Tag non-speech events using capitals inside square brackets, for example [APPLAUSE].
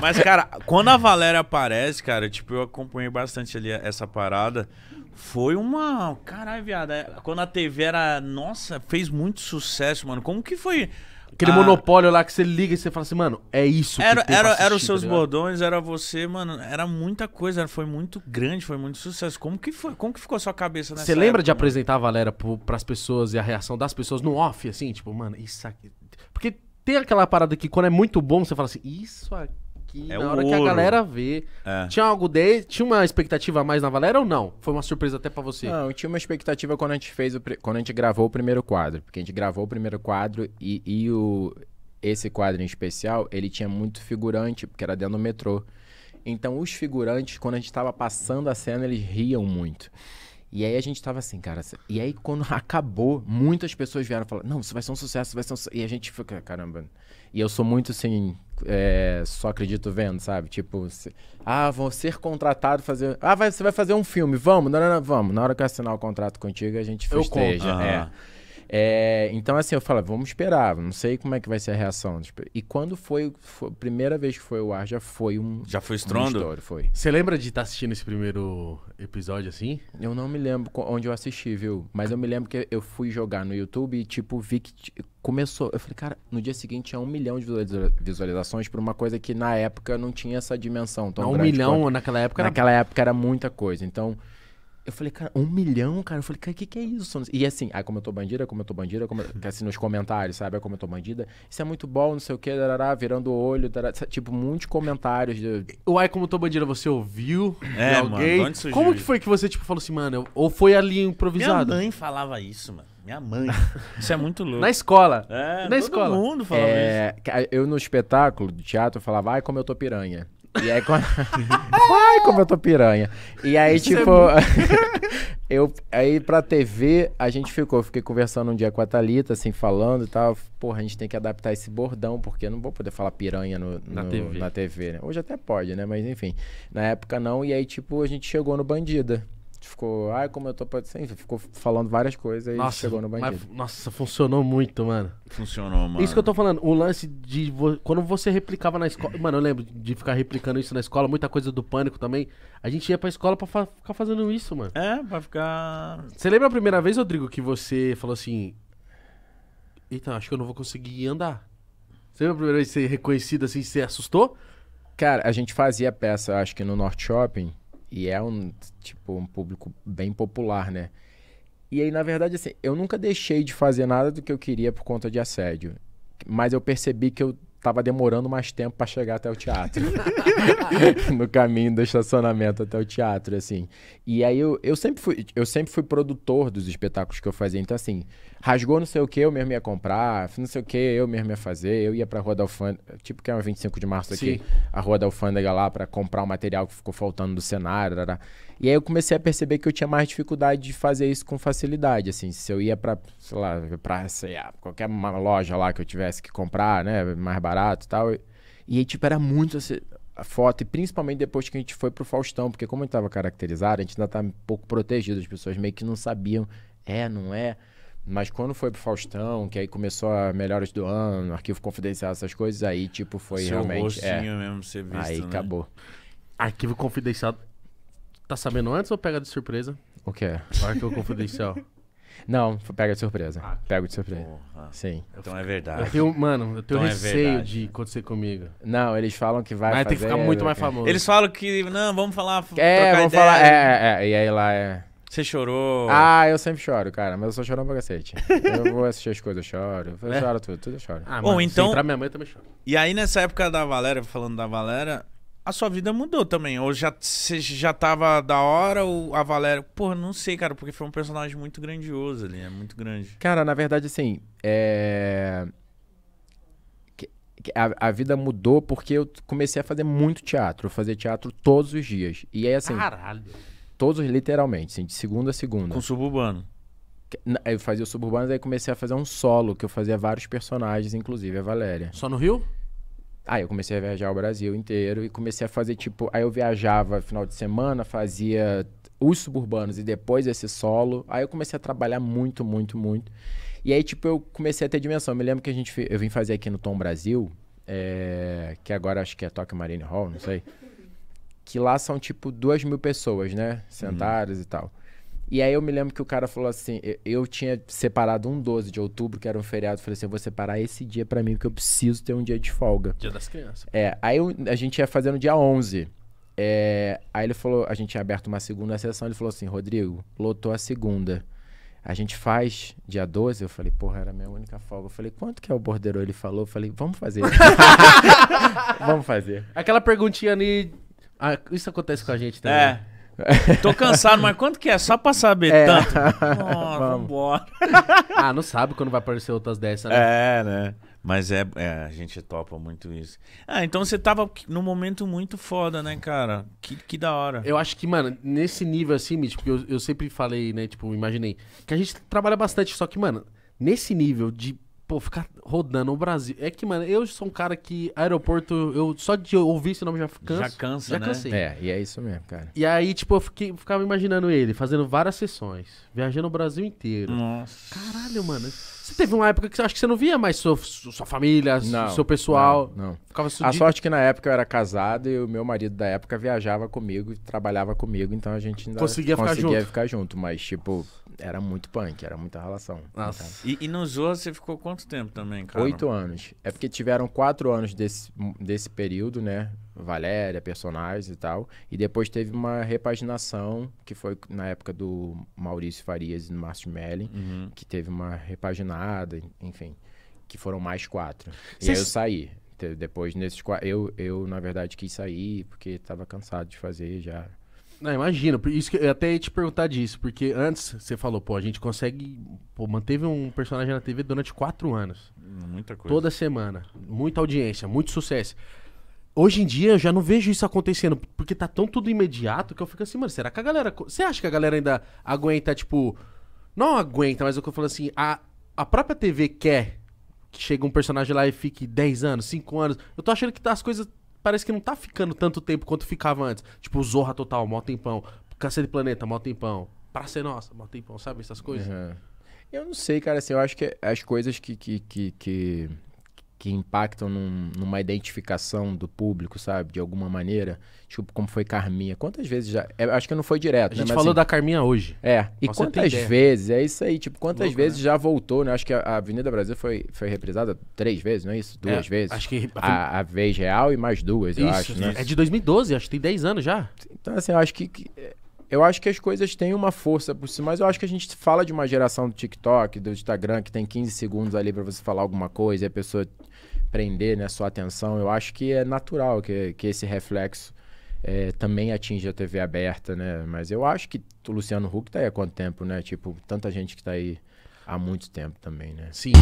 Mas, cara, quando a Valéria aparece, cara, tipo, eu acompanhei bastante ali essa parada. Foi uma. Caralho, viado. É, quando a TV era. Nossa, fez muito sucesso, mano. Como que foi. Aquele monopólio lá que você liga e você fala assim, mano, é isso era, que era, assistir, era os tá seus tá bordões, era você, mano, era muita coisa, foi muito grande, foi muito sucesso. Como que foi? Como que ficou a sua cabeça nessa Você lembra época, de mano? apresentar a Valéria para pras pessoas e a reação das pessoas no off, assim, tipo, mano, isso aqui. Porque tem aquela parada que quando é muito bom, você fala assim, isso aqui aqui, é na hora ouro. que a galera vê. É. Tinha algo de. Tinha uma expectativa a mais na Valéria ou não? Foi uma surpresa até para você? Não, eu tinha uma expectativa quando a gente fez o, quando a gente gravou o primeiro quadro. Porque a gente gravou o primeiro quadro e, e o, esse quadro em especial, ele tinha muito figurante, porque era dentro do metrô. Então os figurantes, quando a gente estava passando a cena, eles riam muito. E aí a gente tava assim, cara. E aí quando [LAUGHS] acabou, muitas pessoas vieram falar: não, isso vai ser um sucesso, vai ser um sucesso. E a gente fica, caramba. E eu sou muito assim, é, só acredito vendo, sabe? Tipo, se, ah, vou ser contratado, fazer. Ah, vai, você vai fazer um filme, vamos, não, não, não, vamos. Na hora que eu assinar o contrato contigo, a gente festeja. Eu com... ah. É. é. É, então, assim, eu falei, vamos esperar, não sei como é que vai ser a reação. Tipo, e quando foi, foi primeira vez que foi o ar, já foi um. Já foi estrondo? Um foi. Você lembra de estar tá assistindo esse primeiro episódio assim? Eu não me lembro onde eu assisti, viu? Mas eu me lembro que eu fui jogar no YouTube e, tipo, vi que começou. Eu falei, cara, no dia seguinte tinha é um milhão de visualizações por uma coisa que na época não tinha essa dimensão. Tão não, um milhão quanto. naquela época Naquela era... época era muita coisa. Então. Eu falei, cara, um milhão, cara. Eu falei, cara, o que, que é isso? E assim, aí ah, como eu tô bandida, é como eu tô bandida, é como eu... assim, nos comentários, sabe? É como eu tô bandida, isso é muito bom, não sei o quê, darará, virando o olho, darará, tipo, muitos comentários. De... O ai, como eu tô bandida, você ouviu? É, de alguém? Mano, como que foi que você, tipo, falou assim, mano, ou foi ali improvisado? Minha mãe falava isso, mano. Minha mãe. [LAUGHS] isso é muito louco. Na escola. É, na todo escola. mundo falava é, isso. Eu no espetáculo do teatro eu falava, ai, como eu tô piranha. E aí quando. [LAUGHS] Ai, como eu tô piranha. E aí, Isso é tipo. É [LAUGHS] eu, aí pra TV, a gente ficou, fiquei conversando um dia com a Thalita, assim, falando e tal. Porra, a gente tem que adaptar esse bordão, porque eu não vou poder falar piranha no, na, no, TV. na TV, né? Hoje até pode, né? Mas enfim, na época não. E aí, tipo, a gente chegou no Bandida ficou, ai, como eu tô parecendo. Ficou falando várias coisas e nossa, chegou no banheiro Mas, nossa, funcionou muito, mano. Funcionou, mano. Isso que eu tô falando, o lance de. Vo... Quando você replicava na escola. Mano, eu lembro de ficar replicando isso na escola, muita coisa do pânico também. A gente ia pra escola pra fa... ficar fazendo isso, mano. É, pra ficar. Você lembra a primeira vez, Rodrigo, que você falou assim. Eita, acho que eu não vou conseguir andar. Você lembra a primeira vez que você é reconhecido assim, você assustou? Cara, a gente fazia peça, acho que no Norte Shopping. E é um, tipo, um público bem popular, né? E aí, na verdade, assim, eu nunca deixei de fazer nada do que eu queria por conta de assédio. Mas eu percebi que eu tava demorando mais tempo para chegar até o teatro. [LAUGHS] [LAUGHS] no caminho do estacionamento até o teatro, assim. E aí eu, eu sempre fui, eu sempre fui produtor dos espetáculos que eu fazia. Então, assim, rasgou não sei o que, eu mesmo ia comprar, não sei o que, eu mesmo ia fazer, eu ia pra Rua da Alfândega, tipo que é uma 25 de março aqui, Sim. a Rua da Alfândega lá para comprar o material que ficou faltando do cenário, e aí eu comecei a perceber que eu tinha mais dificuldade de fazer isso com facilidade, assim, se eu ia pra, sei lá, pra, sei lá, qualquer loja lá que eu tivesse que comprar, né, mais barato e tal, e, aí, tipo, era muito, assim, a foto, e principalmente depois que a gente foi pro Faustão, porque como eu tava caracterizado, a gente ainda tá um pouco protegido, as pessoas meio que não sabiam, é, não é... Mas quando foi pro Faustão, que aí começou a Melhores do Ano, Arquivo Confidencial, essas coisas, aí, tipo, foi Seu realmente. É, mesmo ser visto, aí né? acabou. Arquivo Confidencial. Tá sabendo antes ou pega de surpresa? O quê? O arquivo Confidencial. [LAUGHS] Não, pega de surpresa. Ah, de surpresa. Porra. Sim. Então é verdade. Eu tenho, mano, eu tenho então é receio é de acontecer comigo. Não, eles falam que vai. Mas fazer, tem que ficar muito mais famoso. Eles falam que, não, vamos falar. É, vamos ideia. falar. É, é, e aí lá é. Você chorou? Ah, eu sempre choro, cara, mas eu sou chorão pra cacete. eu vou assistir as coisas, eu choro. Eu é? choro tudo, tudo eu choro. Ah, Bom, então. Pra minha mãe também choro. E aí, nessa época da Valéria, falando da Valéria, a sua vida mudou também. Ou já, você já tava da hora, ou a Valéria. Porra, não sei, cara, porque foi um personagem muito grandioso ali, é muito grande. Cara, na verdade, assim. É... A, a, vida mudou porque eu comecei a fazer muito teatro. Eu fazia teatro todos os dias. E aí, assim. Caralho. Todos literalmente, assim, de segunda a segunda. Com suburbano. Eu fazia o Suburbanos, aí comecei a fazer um solo, que eu fazia vários personagens, inclusive a Valéria. Só no Rio? Aí eu comecei a viajar o Brasil inteiro e comecei a fazer, tipo, aí eu viajava final de semana, fazia os suburbanos e depois esse solo. Aí eu comecei a trabalhar muito, muito, muito. E aí, tipo, eu comecei a ter dimensão. Eu me lembro que a gente, eu vim fazer aqui no Tom Brasil, é, que agora acho que é Toque Marine Hall, não sei que lá são tipo duas mil pessoas, né? Uhum. Sentadas uhum. e tal. E aí eu me lembro que o cara falou assim: eu, tinha separado um 12 de outubro, que era um feriado. Falei assim: eu vou separar esse dia para mim, porque eu preciso ter um dia de folga. Dia das crianças. É, aí eu, a gente ia fazer no dia 11. É, aí ele falou: a gente tinha aberto uma segunda sessão. Ele falou assim: Rodrigo, lotou a segunda. A gente faz dia 12. Eu falei, porra, era a minha única folga. Eu falei, quanto que é o bordeiro? Ele falou, eu falei, vamos fazer. [LAUGHS] vamos fazer. Aquela perguntinha ali ah, isso acontece com a gente também. É. Tô cansado, mas quanto que é? Só pra saber é. tanto. [LAUGHS] Oh, vambora. [LAUGHS] ah, não sabe quando vai aparecer outras dessas, né? É, né? Mas é, é, a gente topa muito isso. Ah, então você tava num momento muito foda, né, cara? Que, que da hora. Eu acho que, mano, nesse nível assim, Mítico, eu, eu sempre falei, né, tipo, imaginei, que a gente trabalha bastante, só que, mano, nesse nível de Pô, ficar rodando o Brasil. É que, mano, eu sou um cara que aeroporto, eu só de ouvir esse nome já cansa Já cansa, já né? Cansei. É, e é isso mesmo, cara. E aí, tipo, eu fiquei, ficava imaginando ele fazendo várias sessões, viajando o Brasil inteiro. Nossa. Caralho, mano. Você teve uma época que acho que você não via mais sua, sua família, não, seu pessoal. Não. não. Ficava a sorte é que na época eu era casado e o meu marido da época viajava comigo e trabalhava comigo, então a gente ainda conseguia, conseguia ficar, junto. ficar junto. Mas, tipo, era muito punk, era muita relação. Nossa. Então e, e no Zoa você ficou quanto tempo também, cara? Oito anos. É porque tiveram quatro anos desse, desse período, né? Valéria, personagens e tal. E depois teve uma repaginação, que foi na época do Maurício Farias e do Márcio Melling, uhum. que teve uma repaginada, enfim, que foram mais quatro. Cês... E aí eu saí. Depois, nesses quatro, eu, eu, na verdade, quis sair, porque estava cansado de fazer já. Não, imagino. Isso que eu até ia te perguntar disso, porque antes você falou, pô, a gente consegue. Pô, manteve um personagem na TV durante quatro anos. Muita coisa. Toda semana. Muita audiência, muito sucesso. Hoje em dia eu já não vejo isso acontecendo, porque tá tão tudo imediato que eu fico assim, mano, será que a galera. Você acha que a galera ainda aguenta, tipo. Não aguenta, mas é o que eu falo assim, a, a própria TV quer que chegue um personagem lá e fique 10 anos, 5 anos. Eu tô achando que tá, as coisas. Parece que não tá ficando tanto tempo quanto ficava antes. Tipo, Zorra Total, mó tempão. Cacete Planeta, mó tempão. Pra ser Nossa, mó tempão, sabe? Essas coisas. Uhum. Eu não sei, cara, assim, eu acho que é, as coisas que, que, que, que que impactam num, numa identificação do público, sabe? De alguma maneira. Tipo, como foi Carminha. Quantas vezes já. É, acho que não foi direto. A né? gente né? falou assim, da Carminha hoje. É. E Nossa, quantas é. vezes? É isso aí. Tipo, quantas Louco, né? vezes né? já voltou, né? Acho que a Avenida Brasil foi, foi reprisada três vezes, não é isso? É, duas é, vezes. Acho que. A, a, vez real e mais duas, isso, eu acho. Né? É de 2012, acho que tem 10 anos já. Então, assim, eu acho que, que eu acho que as coisas têm uma força por si, mas eu acho que a gente fala de uma geração do TikTok, do Instagram, que tem 15 segundos ali para você falar alguma coisa e a pessoa prender né, sua atenção. Eu acho que é natural que, que esse reflexo é, também atinge a TV aberta, né? Mas eu acho que o Luciano Huck tá aí há quanto tempo, né? Tipo, tanta gente que tá aí há muito tempo também, né? Sim.